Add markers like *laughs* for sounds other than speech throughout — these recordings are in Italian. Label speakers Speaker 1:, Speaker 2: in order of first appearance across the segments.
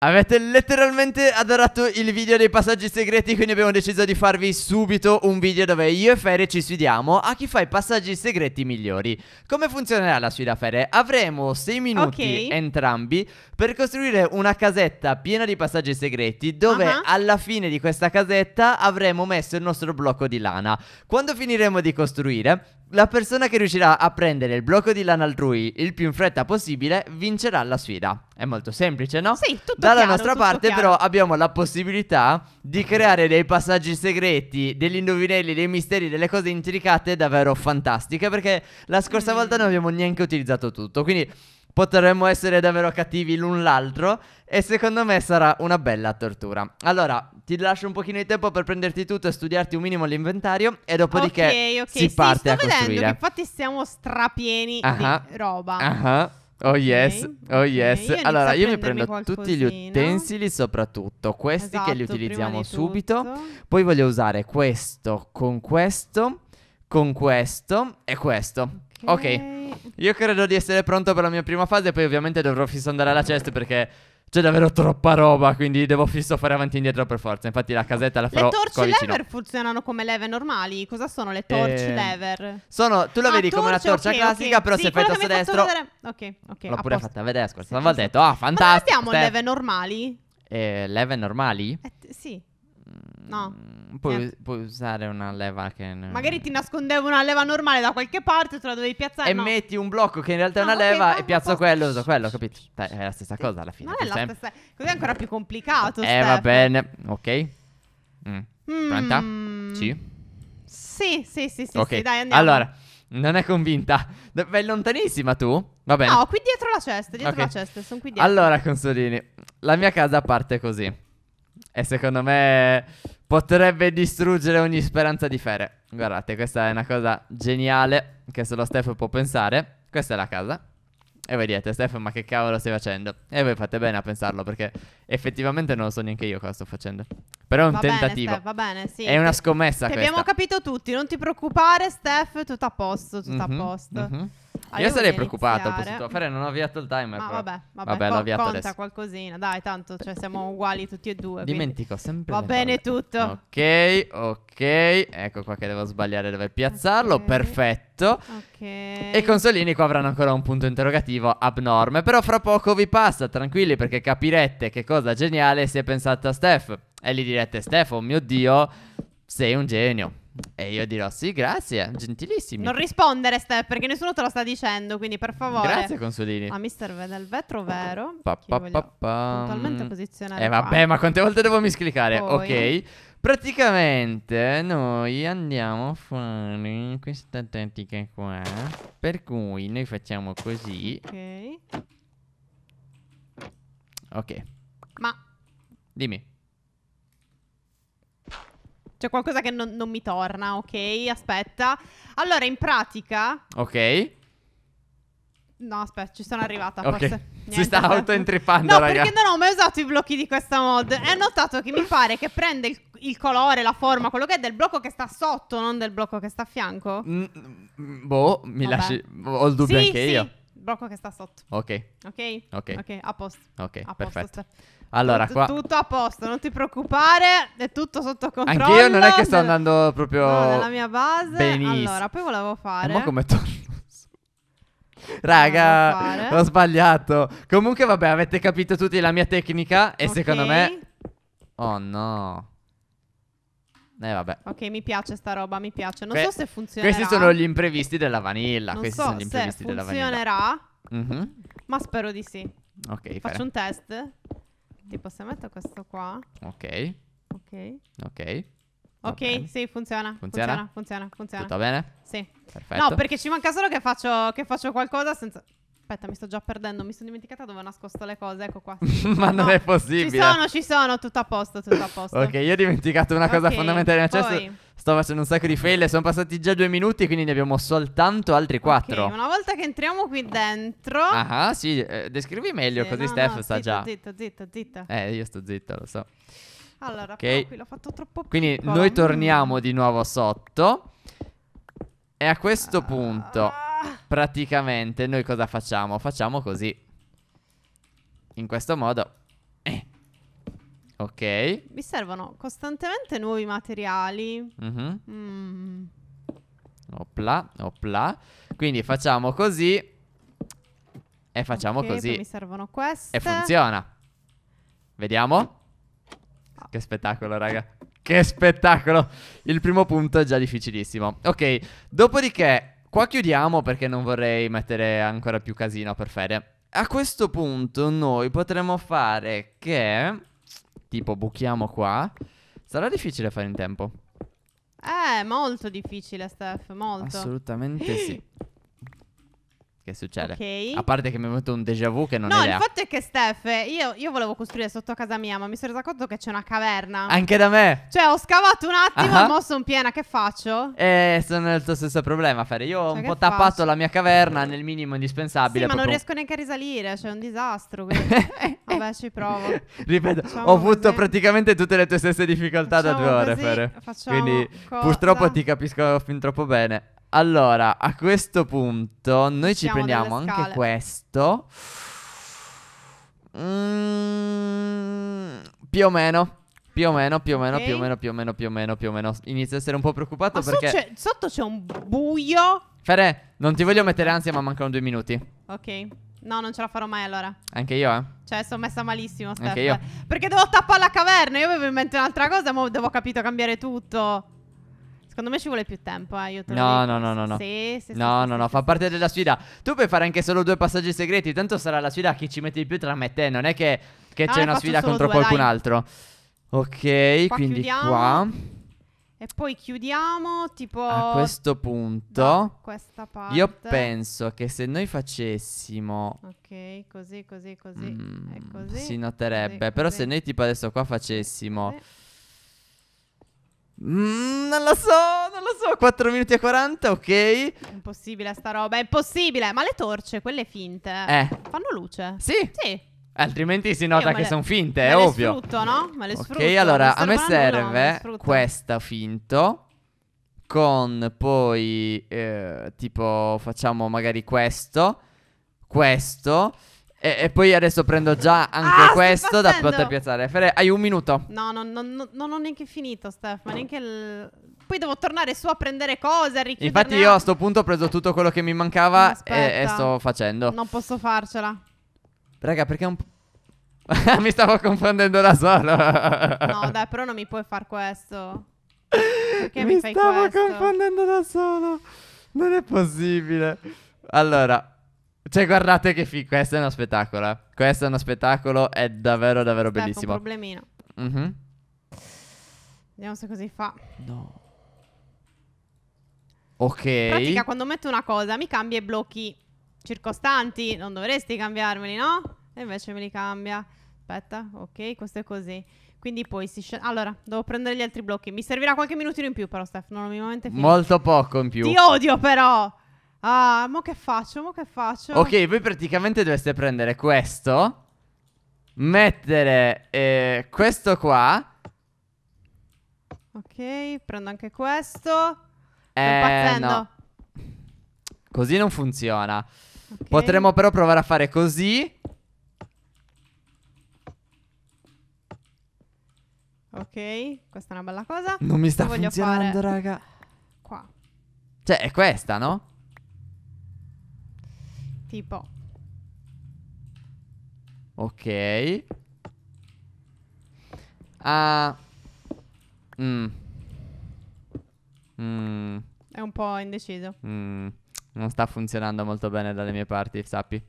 Speaker 1: Avete letteralmente adorato il video dei passaggi segreti quindi abbiamo deciso di farvi subito un video dove io e Fere ci sfidiamo a chi fa i passaggi segreti migliori Come funzionerà la sfida Fere? Avremo 6 minuti okay. entrambi per costruire una casetta piena di passaggi segreti Dove uh -huh. alla fine di questa casetta avremo messo il nostro blocco di lana Quando finiremo di costruire la persona che riuscirà a prendere il blocco di lana altrui il più in fretta possibile vincerà la sfida. È molto semplice, no? Sì, tutto Dalla chiaro, nostra tutto parte chiaro. però abbiamo la possibilità di creare dei passaggi segreti, degli indovinelli, dei misteri, delle cose intricate davvero fantastiche perché la scorsa mm. volta non abbiamo neanche utilizzato tutto. Quindi potremmo essere davvero cattivi l'un l'altro e secondo me sarà una bella tortura. Allora, ti lascio un pochino di tempo per prenderti tutto e studiarti un minimo l'inventario e dopodiché okay, okay. si sì, parte a costruire. Vedendo
Speaker 2: infatti siamo strapieni uh-huh. di roba.
Speaker 1: Uh-huh. Oh yes, okay. oh yes. Io allora io mi prendo qualcosina. tutti gli utensili, soprattutto questi esatto, che li esatto, utilizziamo subito. Tutto. Poi voglio usare questo con questo, con questo e questo. Ok. okay. Io credo di essere pronto per la mia prima fase, poi ovviamente dovrò fisso andare alla chest perché c'è davvero troppa roba, quindi devo fisso fare avanti e indietro per forza. Infatti la casetta la farò Le torce lever
Speaker 2: funzionano come leve normali? Cosa sono le torce eh, lever? Sono, tu la ah, vedi torce, come una torcia okay, classica, okay. però sì, se fai tasto destro... Vedere... Ok, ok. L'ho pure fatta
Speaker 1: vedere, scusa. Sì, detto, ah, fantastico. Ma non abbiamo leve
Speaker 2: normali?
Speaker 1: Eh, leve normali? Eh,
Speaker 2: sì. No.
Speaker 1: Mm, puoi, puoi usare una leva che. Magari
Speaker 2: ti nascondevo una leva normale da qualche parte, te la dovevi piazzare. E no. metti
Speaker 1: un blocco che in realtà no, è una okay, leva e piazzo posso... quello, uso quello, capito? è la stessa cosa alla fine. Non è la sempre...
Speaker 2: stessa. Così è ancora più complicato. Eh, Steph. va
Speaker 1: bene. Ok. Mm. Mm. Pronta? Sì.
Speaker 2: Sì, sì, sì, sì, okay. sì dai, andiamo. Allora,
Speaker 1: non è convinta. Vai lontanissima tu? Va bene. No,
Speaker 2: qui dietro la cesta, dietro okay. la cesta, sono qui dietro. Allora,
Speaker 1: consolini, la mia casa parte così. E secondo me potrebbe distruggere ogni speranza di fere. Guardate, questa è una cosa geniale che solo Steph può pensare. Questa è la casa. E voi direte, Steph, ma che cavolo stai facendo? E voi fate bene a pensarlo, perché effettivamente non lo so neanche io cosa sto facendo. Però è un va tentativo. Bene, Steph, va bene, sì. È una scommessa. Ti questa. abbiamo
Speaker 2: capito tutti, non ti preoccupare, Steph, tutto a posto, tutto mm-hmm, a mhm, posto. Mm-hmm. Ah, io sarei preoccupato al posto tuo. Fare
Speaker 1: non ho avviato il timer. Ma però. vabbè, vabbè, vabbè l'ho avviato conta adesso.
Speaker 2: qualcosina, dai, tanto cioè, siamo uguali tutti e due. Dimentico sempre. Va bene tutto.
Speaker 1: Ok, ok. Ecco qua che devo sbagliare dove piazzarlo. Okay. Perfetto. Ok. E Consolini qua avranno ancora un punto interrogativo abnorme. Però fra poco vi passa, tranquilli, perché capirete che cosa geniale si è pensata Steph. E gli direte, Steph, oh mio dio, sei un genio. E io dirò sì, grazie, gentilissimi. Non
Speaker 2: rispondere, Steph, perché nessuno te lo sta dicendo, quindi per favore. Grazie, consulini. A mister del vetro vero. Pa, pa, pa, pa. Totalmente posizionato. Eh vabbè, qua. ma quante volte devo misclicare? Poi.
Speaker 1: Ok. Praticamente noi andiamo a fare questa tattica qua. Per cui noi facciamo così.
Speaker 2: Ok. Ok. Ma. Dimmi. C'è qualcosa che non, non mi torna, ok? Aspetta. Allora, in pratica... Ok. No, aspetta, ci sono arrivata. Ok. Forse. Niente, si sta autoentrippando, no, raga. No, perché non ho mai usato i blocchi di questa mod. E ho notato che mi pare che prende il, il, colore, la forma, quello che è del blocco che sta sotto, non del blocco che sta a fianco. Mm,
Speaker 1: mm boh, mi Vabbè. lasci... Ho il dubbio sì, anche sì. io
Speaker 2: blocco che sta sotto. Ok. Ok? Ok. Ok, a posto. Ok, a perfetto. Posto. Allora, qua... Tutto a posto, non ti preoccupare, è tutto sotto controllo. Anche io non è che sto andando proprio... No, nella mia base. Benissimo. Allora, poi volevo fare... Ma come torno?
Speaker 1: Raga, ho sbagliato. Comunque, vabbè, avete capito tutti la mia tecnica. E okay. secondo me. Oh no. Eh vabbè.
Speaker 2: Ok, mi piace sta roba, mi piace. Non que- so se funzionerà. Questi sono gli
Speaker 1: imprevisti della vanilla. Non questi so sono gli imprevisti della vanilla. Funzionerà? Mm-hmm.
Speaker 2: Ma spero di sì. Ok, faccio fair. un test. Tipo se metto questo qua. Ok. Ok. Ok. Ok, sì, funziona. Funziona, funziona, funziona. funziona. Tutto bene? Sì. Perfetto. No, perché ci manca solo che faccio, che faccio qualcosa senza Aspetta, mi sto già perdendo, mi sono dimenticata dove ho nascosto le cose, ecco qua. *laughs* Ma no. non è possibile. Ci sono, ci sono, tutto a posto, tutto a posto. ok, io ho dimenticato una cosa okay, fondamentale nel accesso. Poi...
Speaker 1: Sto facendo un sacco di fail, sono passati già due minuti, quindi ne abbiamo soltanto altri quattro. Ok,
Speaker 2: una volta che entriamo qui dentro... Ah,
Speaker 1: ah sì, eh, descrivi meglio sì, così no, Steph no, sta zitto, già. Zitto, zitto, zitto. Eh, io sto zitto, lo so. Allora, okay. qui l'ho fatto troppo piccolo. Quindi noi eh. torniamo di nuovo sotto. E a questo ah. punto... Praticamente noi cosa facciamo? Facciamo così. In questo modo. Eh. Ok.
Speaker 2: Mi servono costantemente nuovi materiali. Mm-hmm. Mm.
Speaker 1: Opla, opla. Quindi facciamo così. E facciamo okay, così. mi
Speaker 2: servono queste. E funziona.
Speaker 1: Vediamo. Oh. Che spettacolo, raga. Che spettacolo. Il primo punto è già difficilissimo. Ok, dopodiché qua chiudiamo perché non vorrei mettere ancora più casino per Fede. A questo punto noi potremmo fare che... Tipo buchiamo qua. Sarà difficile fare in tempo.
Speaker 2: Eh, molto difficile, Steph, molto. Assolutamente sì. *laughs*
Speaker 1: Che succede? Okay. A parte che mi è venuto un déjà vu che non no, No, il fatto
Speaker 2: è che Steph, io, io, volevo costruire sotto casa mia, ma mi sono resa conto che c'è una caverna. Anche da me. Cioè, ho scavato un attimo, uh-huh. mo sono piena, che faccio?
Speaker 1: Eh, sono nel tuo stesso problema, Fere. Io cioè, ho un po' faccio? tappato la mia caverna nel minimo indispensabile. Sì, ma non riesco
Speaker 2: neanche a risalire, cioè è un disastro. *laughs* Quindi... Eh, vabbè, ci provo. Ripeto, Facciamo ho avuto così.
Speaker 1: praticamente tutte le tue stesse difficoltà Facciamo da due ore, Fere. Facciamo Quindi cosa? purtroppo ti capisco fin troppo bene. Allora, a questo punto noi ci Siamo prendiamo anche questo. Mm, più o meno. Più o meno, più o meno, okay. più o meno, più o meno, più o meno, più o meno. Inizio a essere un po' preoccupato ma perché...
Speaker 2: sotto c'è un buio.
Speaker 1: Fere, non ti voglio mettere ansia, ma mancano due minuti.
Speaker 2: Ok. No, non ce la farò mai allora. Anche io, eh. Cioè, sono messa malissimo, Steph. Anche io. Perché devo tappare la caverna. Io avevo in mente un'altra cosa, ma devo capito cambiare tutto. Secondo me ci vuole più tempo, eh. Io te no,
Speaker 1: no, no, no, no. Sì, sì, no, sì, no, no, fa parte della sfida. Tu puoi fare anche solo due passaggi segreti. Tanto sarà la sfida a chi ci mette di più tra me e te. Non è che, che ah, c'è una sfida contro due, qualcun dai. altro. Ok, qua quindi chiudiamo. qua.
Speaker 2: E poi chiudiamo tipo... A questo
Speaker 1: punto... questa parte. Io penso che se noi facessimo... Ok, così, così, così. Mm, così si noterebbe. Così, Però così. se noi tipo adesso qua facessimo... Così. Mm,
Speaker 2: non lo so, non lo so. 4 minuti e 40, ok. È impossibile sta roba, è impossibile. Ma le torce, quelle finte, eh. fanno luce. Sì. Sì.
Speaker 1: Altrimenti si nota che le... sono finte, me è ovvio. Ma Sfrutto, no? Ma le okay, sfrutto. Ok, allora a me serve no, questa finto. Con poi, eh, tipo, facciamo magari questo. Questo. E, e, poi adesso prendo già anche ah, questo da poter piazzare. Fere, hai un minuto.
Speaker 2: No, no, no, no, non ho neanche finito, Steph. Ma neanche il... Poi devo tornare su a prendere cose, a Infatti io a
Speaker 1: sto punto ho preso tutto quello che mi mancava e, e, sto facendo. Non
Speaker 2: posso farcela.
Speaker 1: Raga, perché un... *laughs* mi stavo
Speaker 2: confondendo
Speaker 1: da solo. no, dai,
Speaker 2: però non mi puoi far questo. Perché mi, mi fai questo? Mi stavo confondendo da solo. Non è possibile.
Speaker 1: Allora... Cioè, guardate che figo. Questo è uno spettacolo. Eh. Questo è uno spettacolo. È davvero, davvero Aspetta, bellissimo. un problemino. Mhm.
Speaker 2: Vediamo se così fa. No.
Speaker 1: Ok. In pratica,
Speaker 2: quando metto una cosa mi cambia i blocchi circostanti. Non dovresti cambiarmeli, no? E invece me li cambia. Aspetta, ok, questo è così. Quindi poi si scende. Allora, devo prendere gli altri blocchi. Mi servirà qualche minutino in più, però, Steph. Non ho minimamente finito. Molto
Speaker 1: poco in più. Ti odio,
Speaker 2: però. Ah, mo che faccio? Mo che faccio? Ok,
Speaker 1: voi praticamente dovreste prendere questo. Mettere eh, questo qua.
Speaker 2: Ok, prendo anche questo. Eh, no.
Speaker 1: Così non funziona. Okay. Potremmo però provare a fare così.
Speaker 2: Ok, questa è una bella cosa. Non mi sta funzionando, raga. Qua.
Speaker 1: Cioè, è questa, no? Tipo. Ok. Ah. Mm. Mm.
Speaker 2: È un po' indeciso.
Speaker 1: Mm. Non sta funzionando molto bene dalle mie parti, sappi.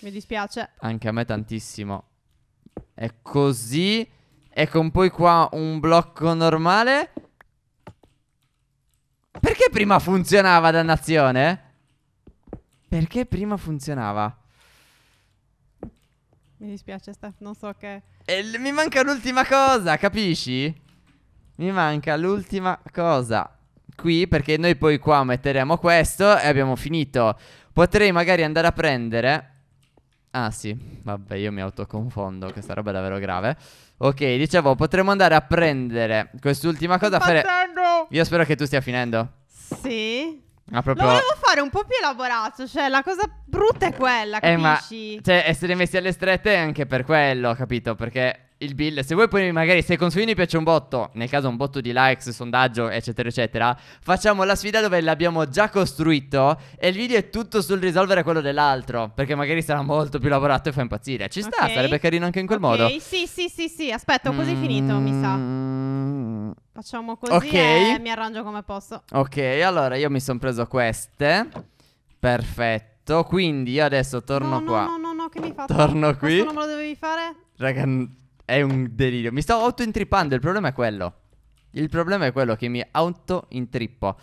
Speaker 2: Mi dispiace.
Speaker 1: Anche a me tantissimo. È così. E con poi qua un blocco normale. Perché prima funzionava, dannazione? Perché prima funzionava?
Speaker 2: Mi dispiace, Steph, non so che. L-
Speaker 1: mi manca l'ultima cosa, capisci? Mi manca l'ultima cosa. Qui, perché noi poi qua metteremo questo e abbiamo finito. Potrei magari andare a prendere. Ah, sì, vabbè, io mi autoconfondo. Questa roba è davvero grave. Ok, dicevo, potremmo andare a prendere quest'ultima cosa. Fare... Io spero che tu stia finendo.
Speaker 2: Sì. Ma proprio... Lo volevo fare un po' più elaborato, cioè la cosa brutta è quella, eh, capisci? Ma, cioè,
Speaker 1: essere messi alle strette è anche per quello, capito? Perché il bill, se vuoi poi magari, se ai consuini piace un botto, nel caso un botto di likes, sondaggio, eccetera, eccetera, facciamo la sfida dove l'abbiamo già costruito e il video è tutto sul risolvere quello dell'altro, perché magari sarà molto più lavorato e fa impazzire. Ci sta, okay. sarebbe carino anche in quel okay. modo.
Speaker 2: Sì, sì, sì, sì, aspetta, ho quasi mm-hmm. finito, mi sa.
Speaker 1: Mm.
Speaker 2: Facciamo così okay. e mi arrangio come posso.
Speaker 1: Ok, allora io mi sono preso queste. Perfetto. Quindi io adesso torno no, qua. No, no, no, no, che mi fate? Torno qui. Questo non me lo dovevi fare? Raga, è un delirio. Mi sto auto-intrippando, il problema è quello. Il problema è quello che mi auto-intrippo.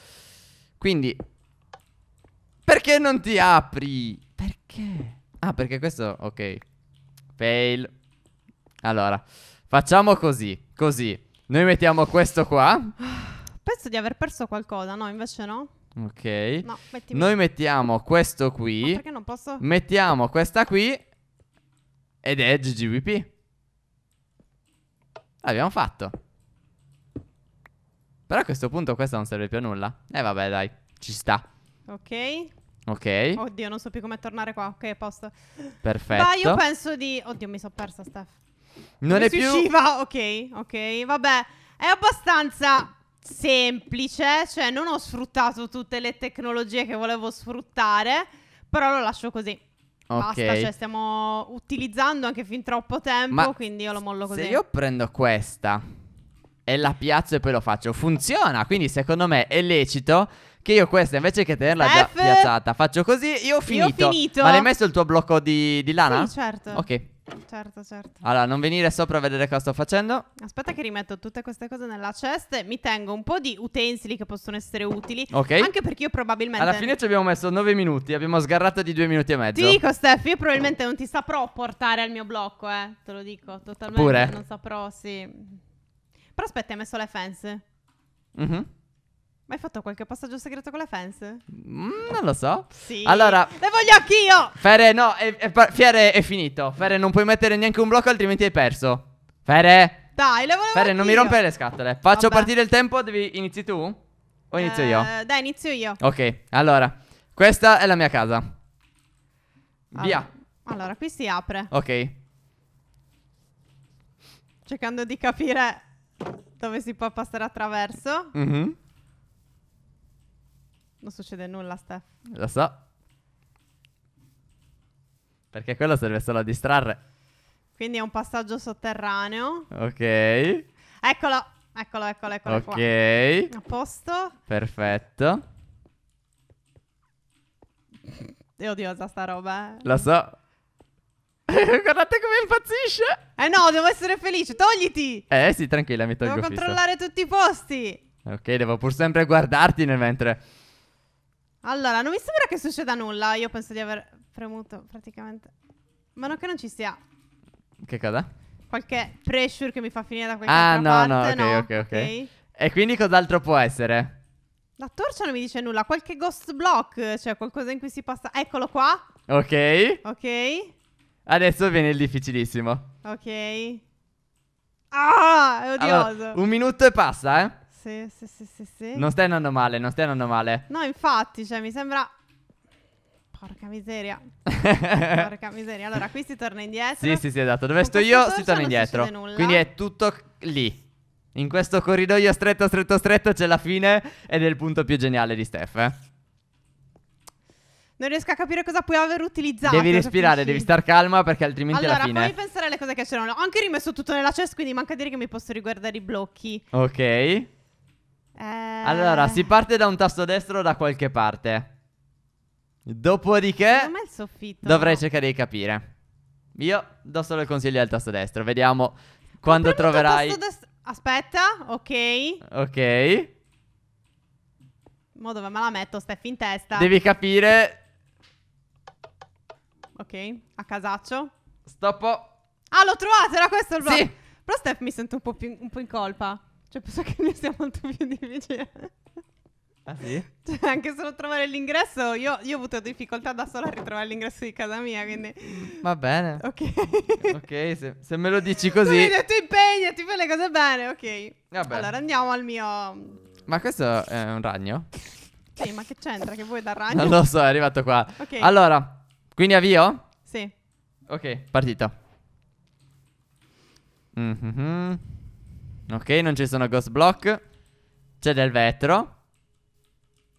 Speaker 1: Quindi... Perché non ti apri?
Speaker 2: Perché?
Speaker 1: Ah, perché questo... Ok. Fail. Allora, facciamo così, così. Noi mettiamo questo qua.
Speaker 2: Penso di aver perso qualcosa, no? Invece no.
Speaker 1: Ok. No, Noi mettiamo questo qui. Ma perché non posso? Mettiamo questa qui. Ed è GGVP. L'abbiamo fatto. Però a questo punto questa non serve più a nulla. Eh vabbè, dai. Ci sta. Ok. Ok.
Speaker 2: Oddio, non so più come tornare qua. Ok, a posto.
Speaker 1: Perfetto. Ma io
Speaker 2: penso di... Oddio, mi sono persa, Steph.
Speaker 1: Non Come è più. Usciva?
Speaker 2: Ok, ok, vabbè. È abbastanza semplice, cioè non ho sfruttato tutte le tecnologie che volevo sfruttare, però lo lascio così. Basta, cioè stiamo utilizzando anche fin troppo tempo, Ma quindi io lo mollo così. Se io
Speaker 1: prendo questa e la piazzo e poi lo faccio, funziona, quindi secondo me è lecito che io questa invece che tenerla F... già piazzata faccio così, io ho finito. Io ho finito. Ma l'hai messo il tuo blocco di, di lana? Sì, certo. Ok.
Speaker 2: Certo, certo.
Speaker 1: Allora, non venire sopra a vedere cosa sto facendo.
Speaker 2: Aspetta che rimetto tutte queste cose nella cesta. Mi tengo un po' di utensili che possono essere utili. Ok. Anche perché io probabilmente... Alla fine
Speaker 1: ci abbiamo messo 9 minuti, abbiamo sgarrato di 2 minuti e mezzo. Ti dico,
Speaker 2: Steph, io probabilmente non ti saprò portare al mio blocco, eh. Te lo dico, totalmente. Pure. Non saprò, sì. Però aspetta, hai messo le fence. Mhm. Mm ma hai fatto qualche passaggio segreto con le fans? Mm, non lo so. Sì. Allora. Le voglio anch'io!
Speaker 1: Fere, no, è, è, Fiere è finito. Fere, non puoi mettere neanche un blocco, altrimenti hai perso. Fere.
Speaker 2: Dai, le volevo. Fere, non mi rompere
Speaker 1: le scatole. Faccio Vabbè. partire il tempo, devi. Inizi tu? O inizio eh, io? Dai, inizio io. Ok, allora. Questa è la mia casa. Via.
Speaker 2: Allora, qui si apre. Ok. Cercando di capire dove si può passare attraverso. Mhm. Non succede nulla, Steph.
Speaker 1: Lo so. Perché quello serve solo a distrarre.
Speaker 2: Quindi è un passaggio sotterraneo.
Speaker 1: Ok. Eccolo,
Speaker 2: eccolo, eccolo, eccolo Ok. Qua. A posto.
Speaker 1: Perfetto.
Speaker 2: È odiosa sta roba, eh. Lo so. *laughs* Guardate come impazzisce. Eh no, devo essere felice. Togliti. Eh
Speaker 1: sì, tranquilla, mi tolgo Devo controllare
Speaker 2: fisso. tutti i posti.
Speaker 1: Ok, devo pur sempre guardarti nel mentre...
Speaker 2: Allora, non mi sembra che succeda nulla. Io penso di aver premuto praticamente. Ma non che non ci sia. Che cosa? Qualche pressure che mi fa finire da qualche ah, no, parte. Ah, no, okay, no, ok, ok, ok.
Speaker 1: E quindi cos'altro può essere?
Speaker 2: La torcia non mi dice nulla. Qualche ghost block, cioè qualcosa in cui si passa. Eccolo qua.
Speaker 1: Ok. Ok. Adesso viene il difficilissimo.
Speaker 2: Ok. Ah, è odioso. Allora, un minuto e
Speaker 1: passa, eh.
Speaker 2: Sì, sì, sì, sì, sì. Non stai andando
Speaker 1: male, non stai andando male.
Speaker 2: No, infatti, cioè, mi sembra... Porca miseria. *laughs* Porca miseria. Allora, qui si torna indietro. Sì, sì, sì, esatto. Dove sto io si torna indietro. Quindi è
Speaker 1: tutto lì. In questo corridoio stretto, stretto, stretto c'è la fine ed è il punto più geniale di Steph, eh.
Speaker 2: Non riesco a capire cosa puoi aver utilizzato. Devi cioè, respirare, devi
Speaker 1: star calma perché altrimenti allora, è la fine. Allora, fammi
Speaker 2: pensare alle cose che c'erano. Ho anche rimesso tutto nella chest, quindi manca dire che mi posso riguardare i blocchi.
Speaker 1: Ok.
Speaker 2: Eh... Allora, si
Speaker 1: parte da un tasto destro da qualche parte. Dopodiché... Secondo
Speaker 2: il soffitto.
Speaker 1: Dovrei cercare di capire. Io do solo il consiglio al tasto destro. Vediamo quando troverai... Tasto
Speaker 2: destro... Aspetta, ok.
Speaker 1: Ok.
Speaker 2: Ma dove me la metto, Steffi, in testa? Devi
Speaker 1: capire...
Speaker 2: Ok, a casaccio. Stoppo. Ah, l'ho trovato, era questo il blocco. Sì. Però Steph mi sento un po, più, un po in colpa. Cioè, penso che ne sia molto più difficile. Ah sì? Cioè, anche solo trovare l'ingresso, io, io ho avuto difficoltà da sola a ritrovare l'ingresso di casa mia, quindi...
Speaker 1: Va bene. Ok. ok, se, se me lo dici così... Tu, mi hai detto,
Speaker 2: impegnati, fai le cose bene, ok. Vabbè. Allora andiamo al mio...
Speaker 1: Ma questo è un ragno?
Speaker 2: Sì, ma che c'entra? Che vuoi dal ragno? Non lo so, è arrivato qua. Ok. Allora,
Speaker 1: quindi avvio? Sì. Ok, partito. Mm-hmm. Ok, non ci sono ghost block. C'è del vetro.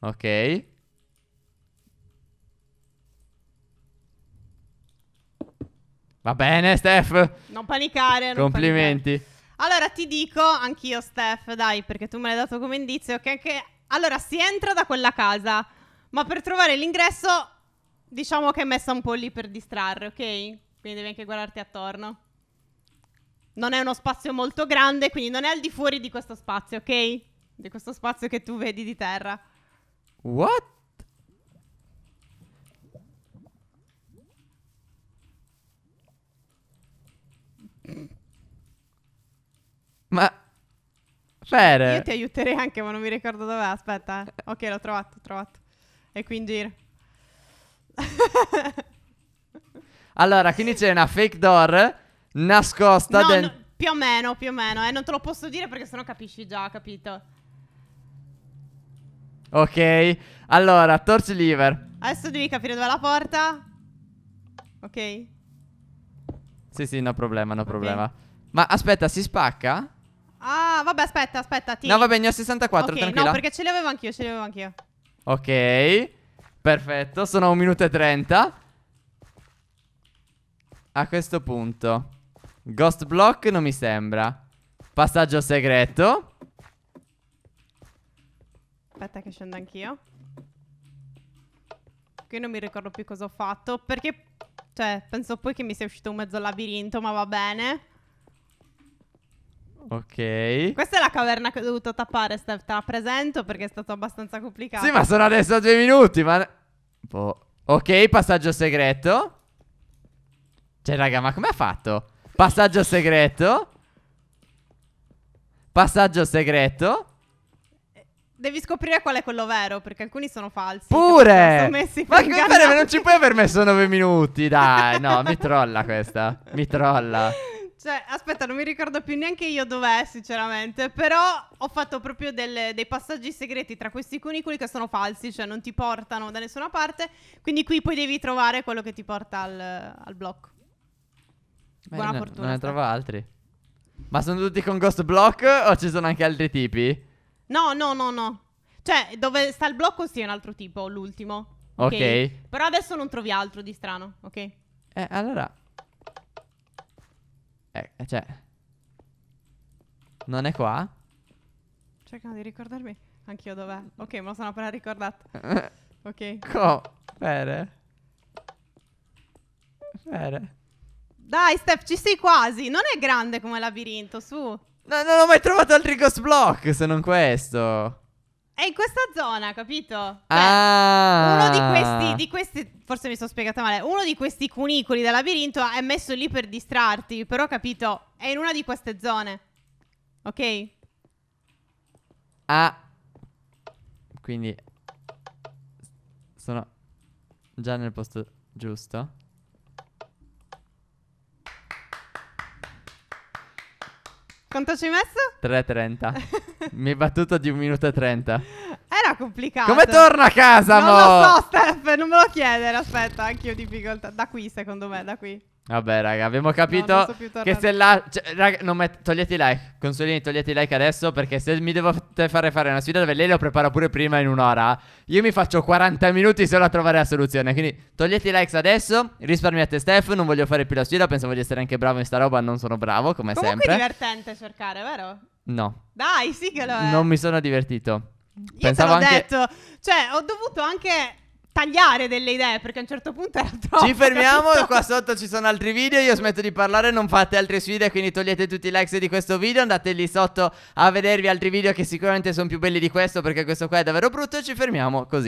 Speaker 1: Ok. Va bene, Steph.
Speaker 2: Non panicare. Non Complimenti. Panicare. Allora ti dico anch'io, Steph, dai, perché tu me l'hai dato come indizio. Che anche. Allora si entra da quella casa, ma per trovare l'ingresso, diciamo che è messa un po' lì per distrarre, ok? Quindi devi anche guardarti attorno. Non è uno spazio molto grande, quindi non è al di fuori di questo spazio, ok? Di questo spazio che tu vedi di terra.
Speaker 1: What? Ma... Fer... Io ti
Speaker 2: aiuterei anche, ma non mi ricordo dov'è. Aspetta. Eh. Ok, l'ho trovato, l'ho trovato. E qui in giro.
Speaker 1: allora, quindi c'è una fake door nascosta no, dentro... No,
Speaker 2: più o meno, più o meno. Eh, non te lo posso dire perché sennò capisci già, capito?
Speaker 1: Ok, allora, torci lever.
Speaker 2: Adesso devi capire dove è la porta. Ok.
Speaker 1: Sì, sì, no problema, no okay. problema. Ma aspetta, si spacca?
Speaker 2: Ah, vabbè, aspetta, aspetta. Tieni. No, vabbè, ne ho 64, okay, tranquilla. No, perché ce li avevo anch'io, ce li avevo anch'io.
Speaker 1: Ok, perfetto, sono a un minuto e trenta. A questo punto Ghost block non mi sembra. Passaggio segreto.
Speaker 2: Aspetta che scendo anch'io. Qui non mi ricordo più cosa ho fatto. Perché, cioè, penso poi che mi sia uscito un mezzo labirinto, ma va bene.
Speaker 1: Ok.
Speaker 2: Questa è la caverna che ho dovuto tappare, Steph. Te la presento perché è stato abbastanza complicato. Sì, ma sono
Speaker 1: adesso a due minuti, ma... Boh. Ok, passaggio segreto. Cioè, raga, ma come ha fatto? Passaggio segreto. Passaggio segreto.
Speaker 2: Devi scoprire qual è quello vero, perché alcuni sono falsi. Pure! Ma che fare? Non ci
Speaker 1: puoi aver messo 9 *laughs* minuti, dai. No, mi trolla questa. Mi trolla.
Speaker 2: Cioè, aspetta, non mi ricordo più neanche io dov'è, sinceramente. Però ho fatto proprio delle, dei passaggi segreti tra questi cunicoli che sono falsi, cioè non ti portano da nessuna parte. Quindi qui poi devi trovare quello che ti porta al, al blocco.
Speaker 1: Beh, Buona non, fortuna. Non ne trovo altri. Ma sono tutti con ghost block o ci sono anche altri tipi?
Speaker 2: No, no, no, no. Cioè, dove sta il blocco sì è un altro tipo, l'ultimo. Ok. Però adesso non trovi altro di strano, ok? Eh, allora...
Speaker 1: Eh, cioè... Non è qua?
Speaker 2: Cercano di ricordarmi anch'io dov'è. Ok, me lo sono appena ricordato. *laughs* ok. Co...
Speaker 1: Fere.
Speaker 2: Fere. Dai, Steph, ci sei quasi. Non è grande come labirinto, su. No,
Speaker 1: non ho mai trovato altri ghost block se non questo.
Speaker 2: È in questa zona, capito? Beh, cioè,
Speaker 1: ah. Uno di questi, di
Speaker 2: questi, forse mi sono spiegata male, uno di questi cunicoli del labirinto è messo lì per distrarti, però capito, è in una di queste zone. Ok?
Speaker 1: Ah. Quindi sono già nel posto giusto.
Speaker 2: Quanto ci hai messo? 3.30.
Speaker 1: *laughs* Mi è battuto di un minuto e 30.
Speaker 2: Era complicato. Come torna a casa, Non mo? lo so, Steph, non me lo chiedere. Aspetta, anch'io ho difficoltà. Da qui, secondo me, da qui.
Speaker 1: Vabbè, raga, abbiamo capito no, che se la... Cioè, raga, non met... togliete i like. Consolini, togliete i like adesso perché se mi dovete fare fare una sfida dove lei lo prepara pure prima in un'ora, io mi faccio 40 minuti solo a trovare la soluzione. Quindi togliete i likes adesso, risparmiate Steph, non voglio fare più la sfida, pensavo di essere anche bravo in sta roba, non sono bravo come Comunque sempre. Comunque è
Speaker 2: divertente cercare, vero? No. Dai, sì che lo è. Non
Speaker 1: mi sono divertito. Io pensavo te l'ho anche...
Speaker 2: detto. Cioè, ho dovuto anche tagliare delle idee perché a un certo punto era troppo. Ci fermiamo, capito?
Speaker 1: qua sotto ci sono altri video, io smetto di parlare, non fate altre sfide, quindi togliete tutti i likes di questo video, andate lì sotto a vedervi altri video che sicuramente sono più belli di questo perché questo qua è davvero brutto e ci fermiamo così.